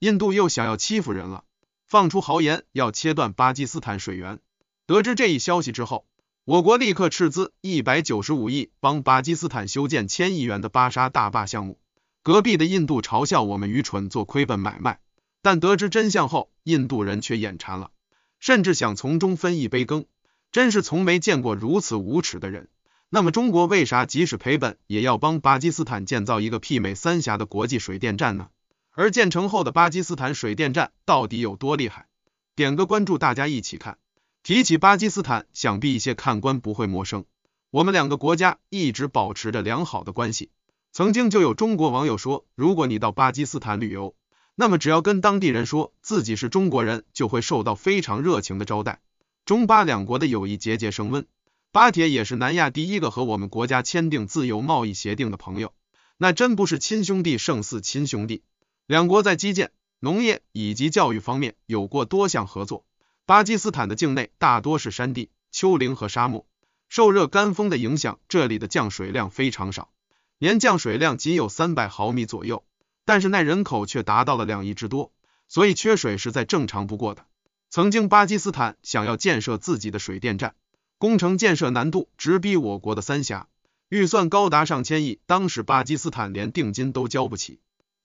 印度又想要欺负人了，放出豪言要切断巴基斯坦水源。得知这一消息之后，我国立刻斥资一百九十五亿，帮巴基斯坦修建千亿元的巴沙大坝项目。隔壁的印度嘲笑我们愚蠢，做亏本买卖。但得知真相后，印度人却眼馋了，甚至想从中分一杯羹。真是从没见过如此无耻的人。那么，中国为啥即使赔本也要帮巴基斯坦建造一个媲美三峡的国际水电站呢？而建成后的巴基斯坦水电站到底有多厉害？点个关注，大家一起看。提起巴基斯坦，想必一些看官不会陌生。我们两个国家一直保持着良好的关系。曾经就有中国网友说，如果你到巴基斯坦旅游，那么只要跟当地人说自己是中国人，就会受到非常热情的招待。中巴两国的友谊节节升温，巴铁也是南亚第一个和我们国家签订自由贸易协定的朋友，那真不是亲兄弟胜似亲兄弟。两国在基建、农业以及教育方面有过多项合作。巴基斯坦的境内大多是山地、丘陵和沙漠，受热干风的影响，这里的降水量非常少，年降水量仅有三百毫米左右。但是，那人口却达到了两亿之多，所以缺水是再正常不过的。曾经，巴基斯坦想要建设自己的水电站，工程建设难度直逼我国的三峡，预算高达上千亿，当时巴基斯坦连定金都交不起。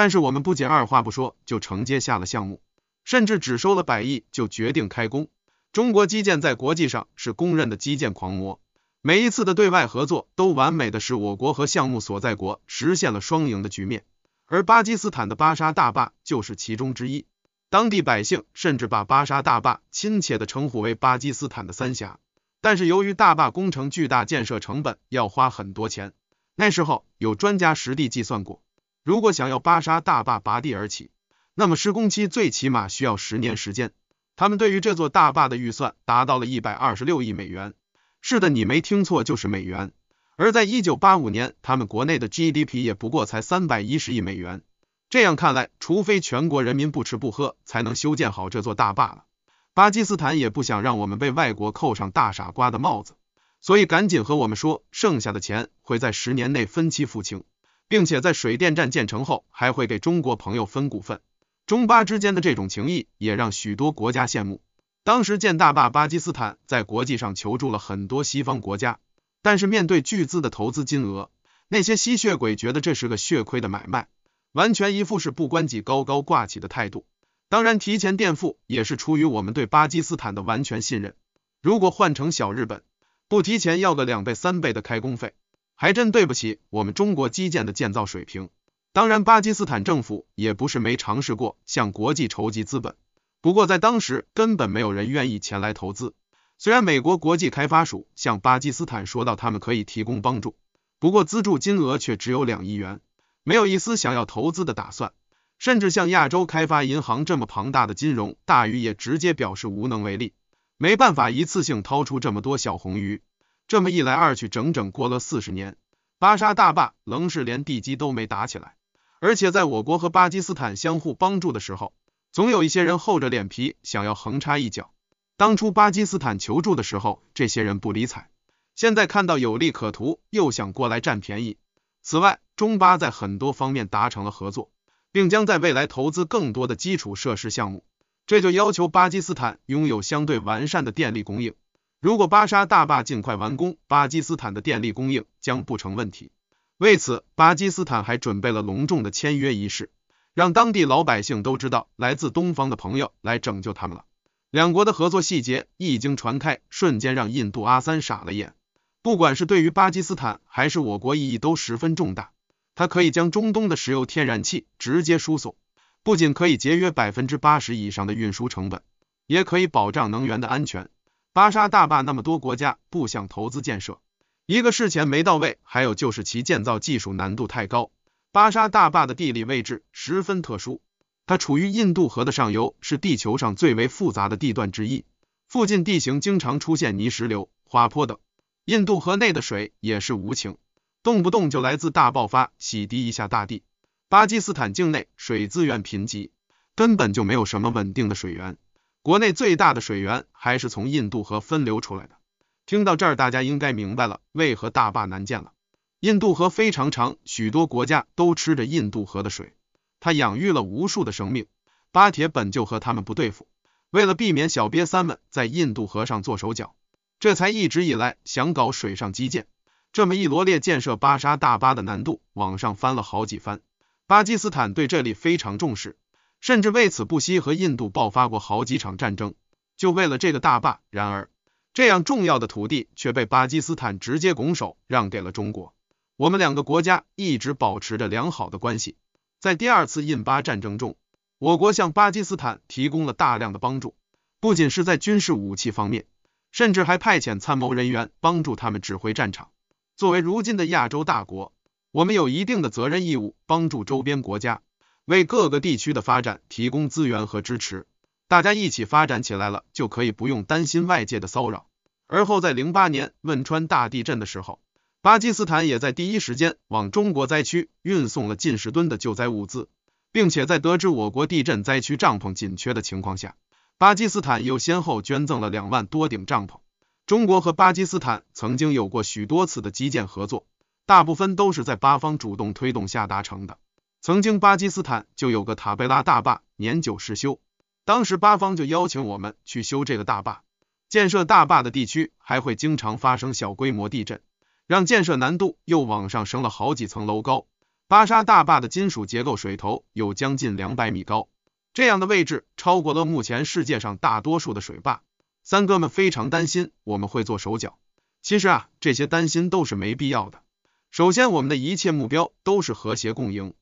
但是我们不仅二话不说就承接下了项目，甚至只收了百亿就决定开工。中国基建在国际上是公认的基建狂魔，每一次的对外合作都完美的使我国和项目所在国实现了双赢的局面。而巴基斯坦的巴沙大坝就是其中之一，当地百姓甚至把巴沙大坝亲切的称呼为巴基斯坦的三峡。但是由于大坝工程巨大，建设成本要花很多钱，那时候有专家实地计算过。如果想要巴沙大坝拔地而起，那么施工期最起码需要十年时间。他们对于这座大坝的预算达到了一百二十六亿美元。是的，你没听错，就是美元。而在一九八五年，他们国内的 GDP 也不过才三百一十亿美元。这样看来，除非全国人民不吃不喝，才能修建好这座大坝了。巴基斯坦也不想让我们被外国扣上大傻瓜的帽子，所以赶紧和我们说，剩下的钱会在十年内分期付清。并且在水电站建成后，还会给中国朋友分股份。中巴之间的这种情谊也让许多国家羡慕。当时建大坝，巴基斯坦在国际上求助了很多西方国家，但是面对巨资的投资金额，那些吸血鬼觉得这是个血亏的买卖，完全一副是不关己、高高挂起的态度。当然，提前垫付也是出于我们对巴基斯坦的完全信任。如果换成小日本，不提前要个两倍、三倍的开工费？还真对不起我们中国基建的建造水平。当然，巴基斯坦政府也不是没尝试过向国际筹集资本，不过在当时根本没有人愿意前来投资。虽然美国国际开发署向巴基斯坦说到他们可以提供帮助，不过资助金额却只有两亿元，没有一丝想要投资的打算。甚至像亚洲开发银行这么庞大的金融大鱼也直接表示无能为力，没办法一次性掏出这么多小红鱼。这么一来二去，整整过了四十年，巴沙大坝愣是连地基都没打起来。而且在我国和巴基斯坦相互帮助的时候，总有一些人厚着脸皮想要横插一脚。当初巴基斯坦求助的时候，这些人不理睬；现在看到有利可图，又想过来占便宜。此外，中巴在很多方面达成了合作，并将在未来投资更多的基础设施项目，这就要求巴基斯坦拥有相对完善的电力供应。如果巴沙大坝尽快完工，巴基斯坦的电力供应将不成问题。为此，巴基斯坦还准备了隆重的签约仪式，让当地老百姓都知道来自东方的朋友来拯救他们了。两国的合作细节一经传开，瞬间让印度阿三傻了眼。不管是对于巴基斯坦还是我国意义都十分重大，它可以将中东的石油天然气直接输送，不仅可以节约百分之八十以上的运输成本，也可以保障能源的安全。巴沙大坝那么多国家不想投资建设，一个是钱没到位，还有就是其建造技术难度太高。巴沙大坝的地理位置十分特殊，它处于印度河的上游，是地球上最为复杂的地段之一。附近地形经常出现泥石流、滑坡等，印度河内的水也是无情，动不动就来自大爆发，洗涤一下大地。巴基斯坦境内水资源贫瘠，根本就没有什么稳定的水源。国内最大的水源还是从印度河分流出来的。听到这儿，大家应该明白了为何大坝难建了。印度河非常长，许多国家都吃着印度河的水，它养育了无数的生命。巴铁本就和他们不对付，为了避免小瘪三们在印度河上做手脚，这才一直以来想搞水上基建。这么一罗列，建设巴沙大坝的难度往上翻了好几番。巴基斯坦对这里非常重视。甚至为此不惜和印度爆发过好几场战争，就为了这个大坝。然而，这样重要的土地却被巴基斯坦直接拱手让给了中国。我们两个国家一直保持着良好的关系。在第二次印巴战争中，我国向巴基斯坦提供了大量的帮助，不仅是在军事武器方面，甚至还派遣参谋人员帮助他们指挥战场。作为如今的亚洲大国，我们有一定的责任义务，帮助周边国家。为各个地区的发展提供资源和支持，大家一起发展起来了，就可以不用担心外界的骚扰。而后在零八年汶川大地震的时候，巴基斯坦也在第一时间往中国灾区运送了近十吨的救灾物资，并且在得知我国地震灾区帐篷紧缺的情况下，巴基斯坦又先后捐赠了两万多顶帐篷。中国和巴基斯坦曾经有过许多次的基建合作，大部分都是在巴方主动推动下达成的。曾经，巴基斯坦就有个塔贝拉大坝年久失修，当时巴方就邀请我们去修这个大坝。建设大坝的地区还会经常发生小规模地震，让建设难度又往上升了好几层楼高。巴沙大坝的金属结构水头有将近两百米高，这样的位置超过了目前世界上大多数的水坝。三哥们非常担心我们会做手脚，其实啊，这些担心都是没必要的。首先，我们的一切目标都是和谐共赢。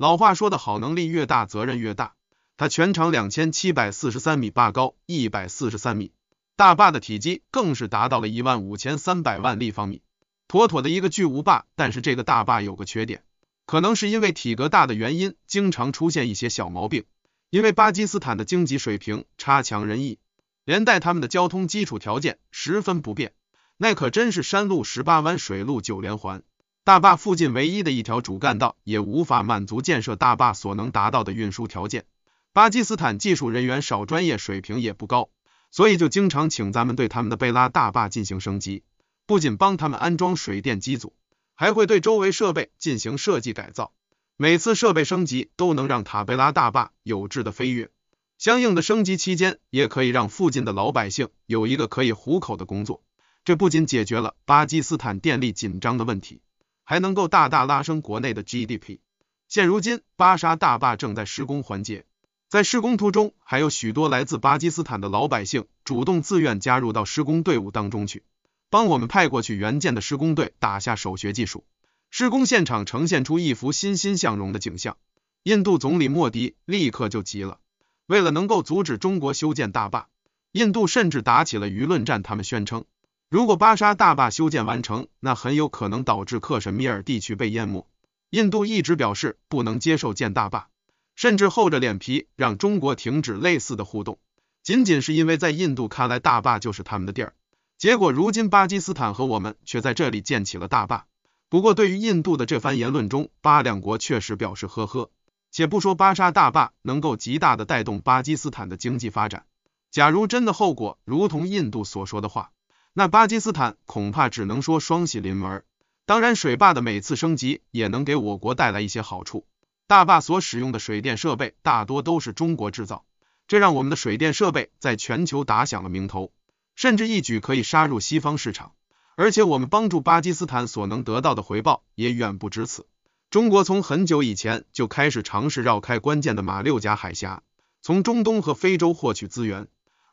老话说的好，能力越大，责任越大。它全长两千七百四十三米，坝高一百四十三米，大坝的体积更是达到了一万五千三百万立方米，妥妥的一个巨无霸。但是这个大坝有个缺点，可能是因为体格大的原因，经常出现一些小毛病。因为巴基斯坦的经济水平差强人意，连带他们的交通基础条件十分不便，那可真是山路十八弯，水路九连环。大坝附近唯一的一条主干道也无法满足建设大坝所能达到的运输条件。巴基斯坦技术人员少，专业水平也不高，所以就经常请咱们对他们的贝拉大坝进行升级，不仅帮他们安装水电机组，还会对周围设备进行设计改造。每次设备升级都能让塔贝拉大坝有质的飞跃，相应的升级期间也可以让附近的老百姓有一个可以糊口的工作。这不仅解决了巴基斯坦电力紧张的问题。还能够大大拉升国内的 GDP。现如今，巴沙大坝正在施工环节，在施工途中，还有许多来自巴基斯坦的老百姓主动自愿加入到施工队伍当中去，帮我们派过去援建的施工队打下手学技术。施工现场呈现出一幅欣欣向荣的景象。印度总理莫迪立刻就急了，为了能够阻止中国修建大坝，印度甚至打起了舆论战，他们宣称。如果巴沙大坝修建完成，那很有可能导致克什米尔地区被淹没。印度一直表示不能接受建大坝，甚至厚着脸皮让中国停止类似的互动，仅仅是因为在印度看来，大坝就是他们的地儿。结果如今巴基斯坦和我们却在这里建起了大坝。不过对于印度的这番言论中，巴两国确实表示呵呵。且不说巴沙大坝能够极大的带动巴基斯坦的经济发展，假如真的后果如同印度所说的话。那巴基斯坦恐怕只能说双喜临门。当然，水坝的每次升级也能给我国带来一些好处。大坝所使用的水电设备大多都是中国制造，这让我们的水电设备在全球打响了名头，甚至一举可以杀入西方市场。而且，我们帮助巴基斯坦所能得到的回报也远不止此。中国从很久以前就开始尝试绕开关键的马六甲海峡，从中东和非洲获取资源。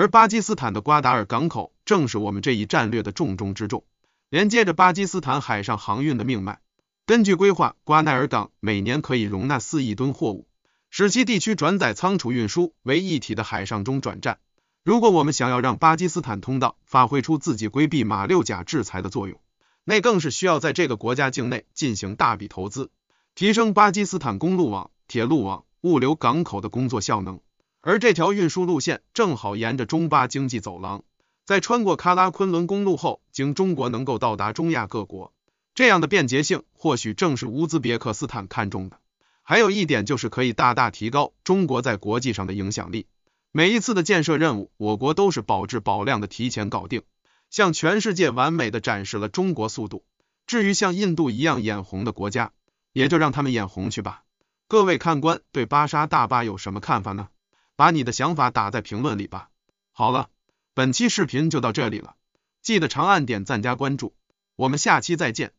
而巴基斯坦的瓜达尔港口正是我们这一战略的重中之重，连接着巴基斯坦海上航运的命脉。根据规划，瓜达尔港每年可以容纳四亿吨货物，使其地区转载、仓储、运输为一体的海上中转站。如果我们想要让巴基斯坦通道发挥出自己规避马六甲制裁的作用，那更是需要在这个国家境内进行大笔投资，提升巴基斯坦公路网、铁路网、物流港口的工作效能。而这条运输路线正好沿着中巴经济走廊，在穿过喀拉昆仑公路后，经中国能够到达中亚各国。这样的便捷性或许正是乌兹别克斯坦看中的。还有一点就是可以大大提高中国在国际上的影响力。每一次的建设任务，我国都是保质保量的提前搞定，向全世界完美的展示了中国速度。至于像印度一样眼红的国家，也就让他们眼红去吧。各位看官对巴沙大坝有什么看法呢？把你的想法打在评论里吧。好了，本期视频就到这里了，记得长按点赞加关注，我们下期再见。